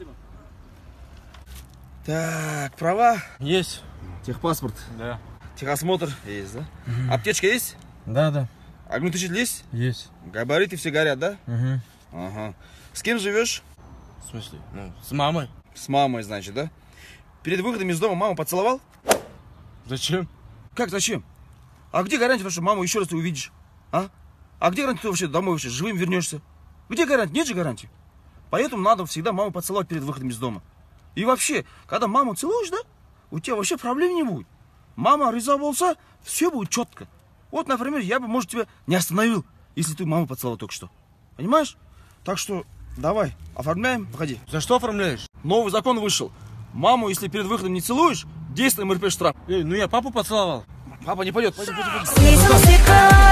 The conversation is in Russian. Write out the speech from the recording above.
Спасибо. Так, права? Есть. Техпаспорт? Да. Техосмотр? Есть, да? Угу. Аптечка есть? Да, да. Огнетушитель есть? Есть. Габариты все горят, да? Угу. Ага. С кем живешь? В смысле? Ну, с мамой. С мамой, значит, да? Перед выходом из дома маму поцеловал? Зачем? Как зачем? А где гарантия, что маму еще раз ты увидишь? А? А где гарантия, что вообще домой вообще живым вернешься? Где гарантия? Нет же гарантии. Поэтому надо всегда маму поцеловать перед выходом из дома. И вообще, когда маму целуешь, да, у тебя вообще проблем не будет. Мама рыза болса, все будет четко. Вот, например, я бы, может, тебя не остановил, если ты маму поцеловал только что. Понимаешь? Так что давай, оформляем, входи. За что оформляешь? Новый закон вышел. Маму, если перед выходом не целуешь, действуем МРП штраф. Эй, ну я папу поцеловал. Папа не пойдет. Пойдем, пойдем, пойдем.